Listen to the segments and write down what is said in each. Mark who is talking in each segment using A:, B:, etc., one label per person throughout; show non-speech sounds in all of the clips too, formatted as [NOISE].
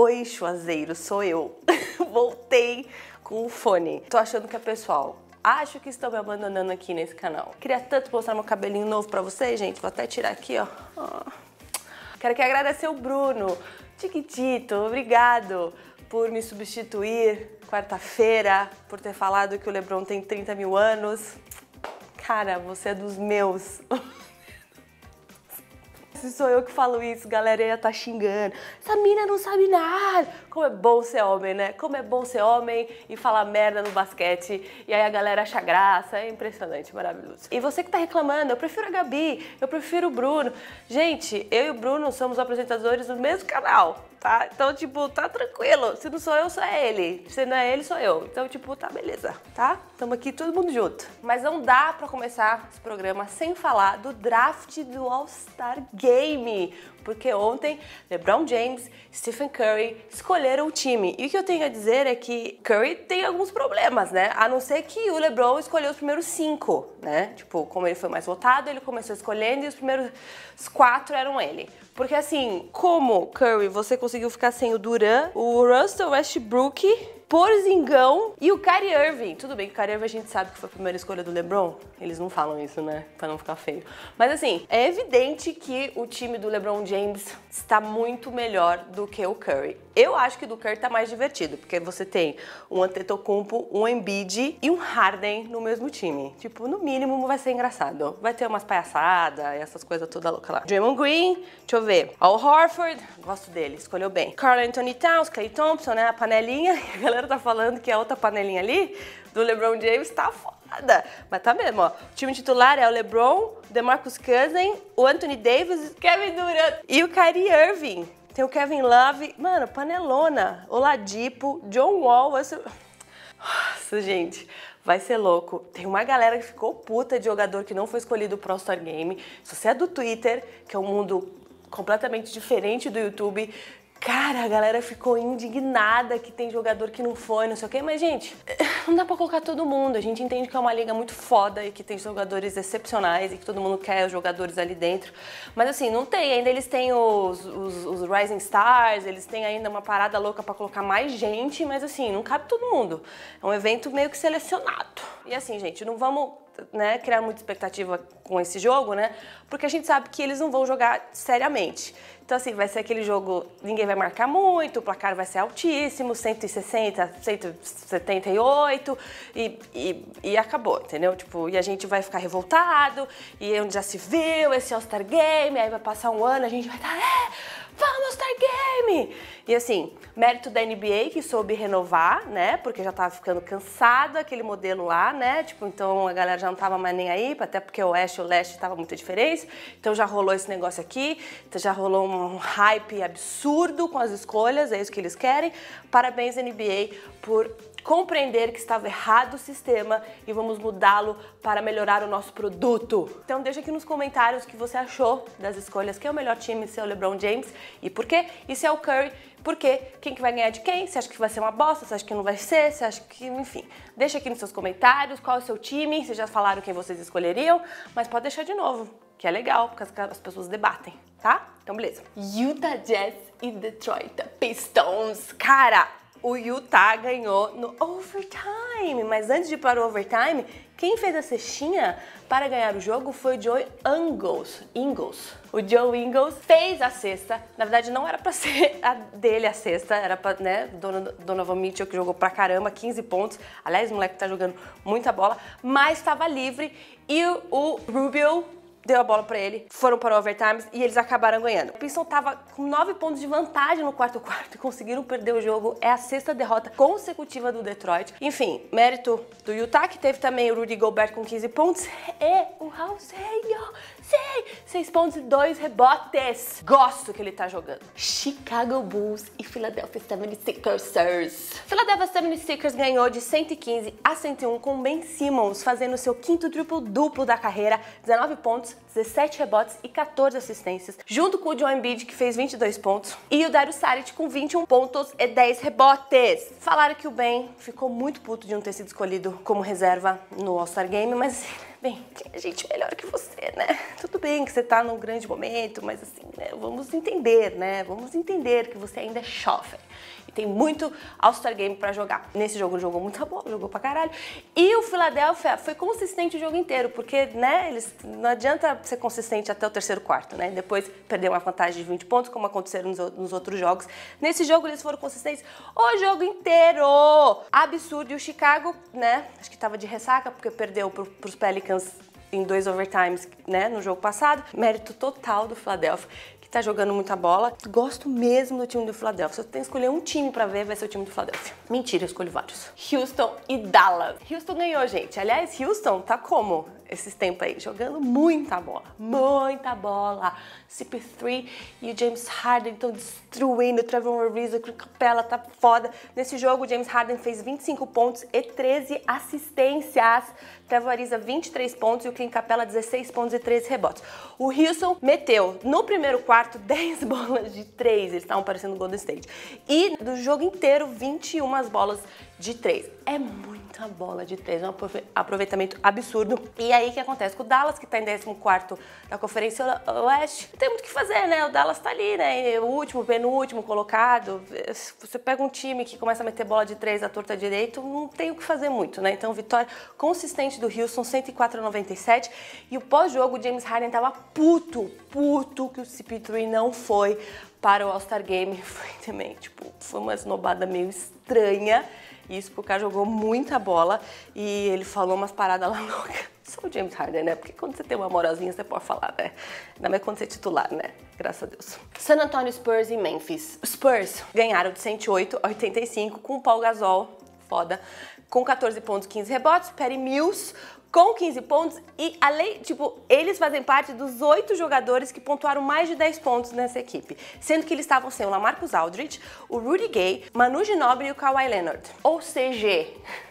A: Oi, Chuazeiro, sou eu. [LAUGHS] Voltei com o fone. Tô achando que é pessoal. Acho que estão me abandonando aqui nesse canal. Queria tanto mostrar meu cabelinho novo pra vocês, gente. Vou até tirar aqui, ó. Quero que agradecer o Bruno. Tiquitito, obrigado por me substituir quarta-feira, por ter falado que o Lebron tem 30 mil anos. Cara, você é dos meus. [LAUGHS] Se sou eu que falo isso, galera ia tá xingando. Essa mina não sabe nada como é bom ser homem, né? Como é bom ser homem e falar merda no basquete e aí a galera acha graça. É impressionante, maravilhoso. E você que tá reclamando, eu prefiro a Gabi, eu prefiro o Bruno. Gente, eu e o Bruno somos apresentadores do mesmo canal, tá? Então, tipo, tá tranquilo. Se não sou eu, sou é ele. Se não é ele, sou eu. Então, tipo, tá beleza, tá? Tamo aqui todo mundo junto. Mas não dá para começar esse programa sem falar do draft do All-Star Game porque ontem LeBron James, Stephen Curry escolheram o time. E o que eu tenho a dizer é que Curry tem alguns problemas, né? A não ser que o LeBron escolheu os primeiros cinco, né? Tipo, como ele foi mais votado, ele começou escolhendo e os primeiros quatro eram ele. Porque assim, como Curry você conseguiu ficar sem o Duran, o Russell Westbrook Porzingão e o Kyrie Irving. Tudo bem que o Kyrie Irving a gente sabe que foi a primeira escolha do LeBron. Eles não falam isso, né? Pra não ficar feio. Mas assim, é evidente que o time do LeBron James está muito melhor do que o Curry. Eu acho que do Curry tá mais divertido, porque você tem um Antetokounmpo, um Embiid e um Harden no mesmo time. Tipo, no mínimo vai ser engraçado. Vai ter umas palhaçadas, essas coisas toda louca lá. Draymond Green, deixa eu ver. Al Horford, gosto dele, escolheu bem. Carl Anthony Towns, Clay Thompson, né? A panelinha, [LAUGHS] a galera galera tá falando que a outra panelinha ali do LeBron James tá foda. Mas tá mesmo, ó. O time titular é o LeBron, DeMarcus Cousins, o Anthony Davis, Kevin Durant e o Kyrie Irving. Tem o Kevin Love, mano, panelona, Oladipo, John Wall, essa... Nossa, gente, vai ser louco. Tem uma galera que ficou puta de jogador que não foi escolhido pro All-Star Game. Se você é do Twitter, que é um mundo completamente diferente do YouTube, Cara, a galera ficou indignada que tem jogador que não foi, não sei o quê, mas gente, [LAUGHS] não dá pra colocar todo mundo. A gente entende que é uma liga muito foda e que tem jogadores excepcionais e que todo mundo quer os jogadores ali dentro. Mas assim, não tem. Ainda eles têm os, os, os Rising Stars, eles têm ainda uma parada louca para colocar mais gente, mas assim, não cabe todo mundo. É um evento meio que selecionado. E assim, gente, não vamos né, criar muita expectativa com esse jogo, né? Porque a gente sabe que eles não vão jogar seriamente. Então, assim, vai ser aquele jogo, ninguém vai marcar muito, o placar vai ser altíssimo, 160, 178, e, e, e acabou, entendeu? Tipo, e a gente vai ficar revoltado, e é onde já se viu esse All-Star Game, aí vai passar um ano, a gente vai estar, tá, é, vamos All-Star Game! E assim, mérito da NBA que soube renovar, né? Porque já tava ficando cansado aquele modelo lá, né? Tipo, então a galera já não tava mais nem aí, até porque o oeste e o leste tava muita diferença. Então já rolou esse negócio aqui, então já rolou um hype absurdo com as escolhas, é isso que eles querem. Parabéns NBA por compreender que estava errado o sistema e vamos mudá-lo para melhorar o nosso produto. Então deixa aqui nos comentários o que você achou das escolhas, quem é o melhor time, se é o LeBron James e por quê, e se é o Curry, por quê, quem que vai ganhar de quem, se acha que vai ser uma bosta, se acha que não vai ser, se acha que, enfim. Deixa aqui nos seus comentários qual é o seu time, se já falaram quem vocês escolheriam, mas pode deixar de novo, que é legal, porque as pessoas debatem, tá? Então beleza. Utah Jazz e Detroit Pistons. Cara, o Utah ganhou no overtime. Mas antes de ir para o overtime, quem fez a cestinha para ganhar o jogo foi o Joe Ingles. Ingles. O Joe Ingles fez a cesta. Na verdade, não era para [LAUGHS] ser a dele a cesta, era para, né, Donovan Mitchell que jogou pra caramba, 15 pontos. Aliás, o moleque tá jogando muita bola, mas estava livre e o Rubio deu a bola para ele, foram para o overtime e eles acabaram ganhando. O Pinson tava com 9 pontos de vantagem no quarto quarto e [LAUGHS] conseguiram perder o jogo. É a sexta derrota consecutiva do Detroit. Enfim, mérito do Utah, que teve também o Rudy Gobert com 15 pontos e o Raul Sim! Seis pontos e dois rebotes. Gosto que ele tá jogando. Chicago Bulls e Philadelphia 76ers. Philadelphia 76ers ganhou de 115 a 101 com Ben Simmons fazendo seu quinto triplo-duplo da carreira, 19 pontos, 17 rebotes e 14 assistências, junto com o John Embiid que fez 22 pontos e o Dario Saric com 21 pontos e 10 rebotes. Falaram que o Ben ficou muito puto de não ter sido escolhido como reserva no All-Star Game, mas Bem, tinha gente melhor que você, né? Tudo bem que você tá num grande momento, mas assim, né? vamos entender, né? Vamos entender que você ainda é chofer e tem muito All-Star Game para jogar. Nesse jogo jogou é muita bola, jogou pra caralho. E o Philadelphia foi consistente o jogo inteiro, porque, né, eles, não adianta ser consistente até o terceiro quarto, né? Depois perder uma vantagem de 20 pontos, como aconteceram nos, nos outros jogos. Nesse jogo eles foram consistentes o jogo inteiro! Absurdo. E o Chicago, né, acho que tava de ressaca, porque perdeu pro, pros Pelicans Pelicans em dois overtimes, né, no jogo passado. Mérito total do Philadelphia que tá jogando muita bola. Gosto mesmo do time do Philadelphia. Se eu tenho que escolher um time para ver, vai ser o time do Philadelphia. Mentira, eu escolho vários. Houston e Dallas. Houston ganhou, gente. Aliás, Houston tá como? esses tempos aí, jogando muita bola, muita bola. CP3 e o James Harden estão destruindo. O Trevor Ariza, o Capela tá foda. Nesse jogo, o James Harden fez 25 pontos e 13 assistências. Trevor Ariza 23 pontos e o Clint Capela 16 pontos e 13 rebotes. O Houston meteu no primeiro quarto quarto 10 [LAUGHS] bolas de 3, eles estavam parecendo Golden State. E do jogo inteiro 21 bolas de 3. É muito muita bola de três, um aproveitamento absurdo. E aí o que acontece com o Dallas, que tá em 14 da Conferência Oeste, não tem muito o que fazer, né? O Dallas tá ali, né? O último, penúltimo colocado. Você pega um time que começa a meter bola de três à torta direito, não tem o que fazer muito, né? Então, vitória consistente do Houston, 104,97. E o pós-jogo, James Harden tava puto, puto que o CP3 não foi para o All-Star Game. [LAUGHS] Foi também, tipo, foi uma esnobada meio estranha isso porque o cara jogou muita bola e ele falou umas paradas lá [LAUGHS] loucas. Só o James Harden, né? Porque quando você tem uma moralzinha, você pode falar, né? Ainda mais quando você é titular, né? Graças a Deus. San Antonio Spurs e Memphis. Spurs ganharam de 108 a 85 com o Paul Gasol, foda, com 14 pontos, 15 rebotes. Perry Mills, com 15 pontos e além, tipo, eles fazem parte dos oito jogadores que pontuaram mais de 10 pontos nessa equipe, sendo que eles estavam sem o Lamarcus Aldridge, o Rudy Gay, Manu Ginobili e o Kawhi Leonard. Ou seja,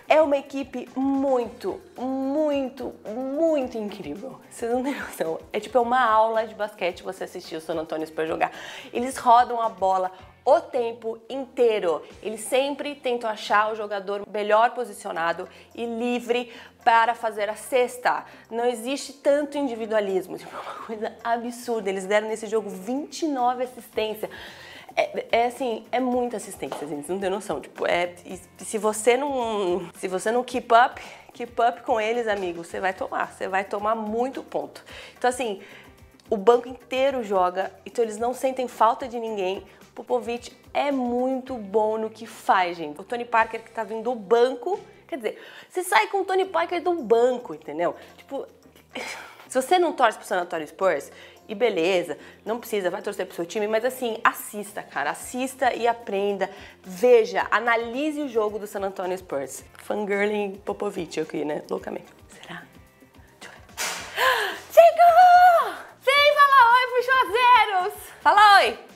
A: é uma equipe muito, muito, muito incrível. Vocês não têm noção. É tipo é uma aula de basquete você assistir o San Antonio para jogar. Eles rodam a bola o tempo inteiro. Eles sempre tentam achar o jogador melhor posicionado e livre para fazer a cesta. Não existe tanto individualismo, [LAUGHS] tipo, uma coisa absurda. Eles deram nesse jogo 29 assistências. É, é, assim, é muita assistência, gente, não tem noção. Tipo, é, se você não, se você não keep up, keep up com eles, amigo, você vai tomar, você vai tomar muito ponto. Então assim, o banco inteiro joga, então eles não sentem falta de ninguém. Popovich é muito bom no que faz, gente. O Tony Parker que tá vindo do banco, quer dizer, você sai com o Tony Parker do banco, entendeu? Tipo, [LAUGHS] se você não torce pro San Antonio Spurs, e beleza, não precisa, vai torcer pro seu time, mas assim, assista, cara, assista e aprenda, veja, analise o jogo do San Antonio Spurs. Fangirling Popovich aqui, né? Loucamente. Será? [GASPS] Chegou! Sem falar oi pro chozeiros! Fala oi!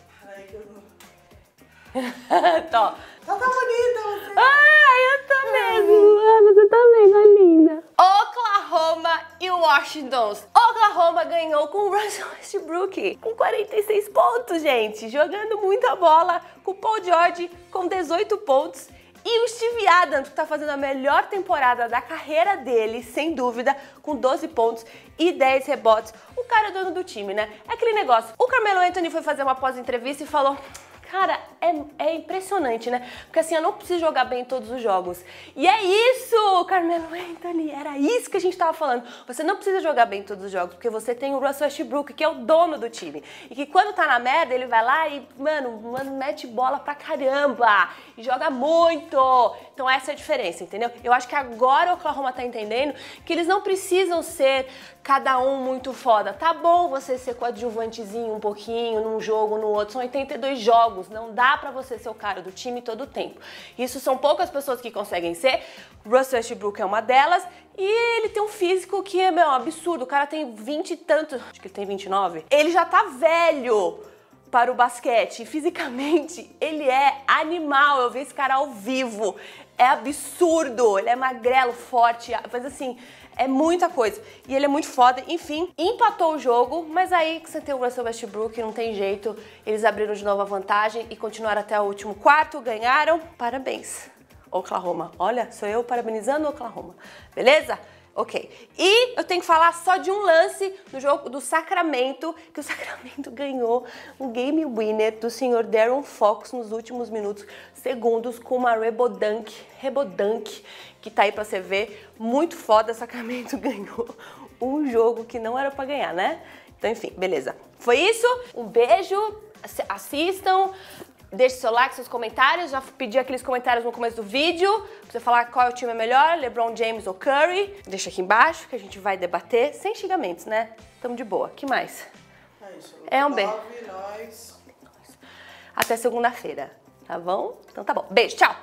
A: [LAUGHS] Tó. Tá tão bonita você. Ah, eu tô mesmo. Ah, você tá é linda. Oklahoma e Washington. Oklahoma ganhou com o Russell Westbrook com 46 pontos, gente. Jogando muita bola com o Paul George com 18 pontos. E o Steve Adams, que está fazendo a melhor temporada da carreira dele, sem dúvida, com 12 pontos e 10 rebotes. O cara é dono do time, né? É aquele negócio. O Carmelo Anthony foi fazer uma pós-entrevista e falou: Cara, é, é impressionante, né? Porque assim, eu não preciso jogar bem em todos os jogos. E é isso, Carmelo Anthony, era isso que a gente tava falando. Você não precisa jogar bem em todos os jogos, porque você tem o Russell Westbrook, que é o dono do time. E que quando tá na merda, ele vai lá e, mano, mano mete bola pra caramba. E joga muito. Então essa é a diferença, entendeu? Eu acho que agora o Oklahoma tá entendendo que eles não precisam ser cada um muito foda. Tá bom você ser coadjuvantezinho um pouquinho num jogo, no outro. São 82 jogos, não dá para você ser o cara do time todo o tempo. Isso são poucas pessoas que conseguem ser. Russell Westbrook é uma delas. E ele tem um físico que é, meu, um absurdo. O cara tem 20 e tanto. Acho que ele tem 29. Ele já tá velho para o basquete. Fisicamente, ele é animal. Eu vi esse cara ao vivo é absurdo. Ele é magrelo, forte, mas assim, é muita coisa. E ele é muito foda. Enfim, empatou o jogo, mas aí que você tem o Russell Westbrook, não tem jeito. Eles abriram de novo a vantagem e continuaram até o último quarto, ganharam. Parabéns, Oklahoma. Olha, sou eu parabenizando Oklahoma. Beleza? Ok. E eu tenho que falar só de um lance do jogo do Sacramento, que o [LAUGHS] Sacramento ganhou um game winner do senhor Darren Fox nos últimos minutos, segundos, com uma Rebodunk, Rebodunk, que tá aí pra você ver. Muito foda, [LAUGHS] Sacramento ganhou um jogo que não era para ganhar, né? Então, enfim, beleza. Foi isso. Um beijo. Assistam, Deixe seu like, seus comentários. Já pedi aqueles comentários no começo do vídeo pra você falar qual é o time é melhor, LeBron James ou Curry. Deixa aqui embaixo que a gente vai debater sem xingamentos, né? Tamo de boa. que mais? É isso. É um beijo. Até segunda-feira, tá bom? Então tá bom. Beijo, tchau!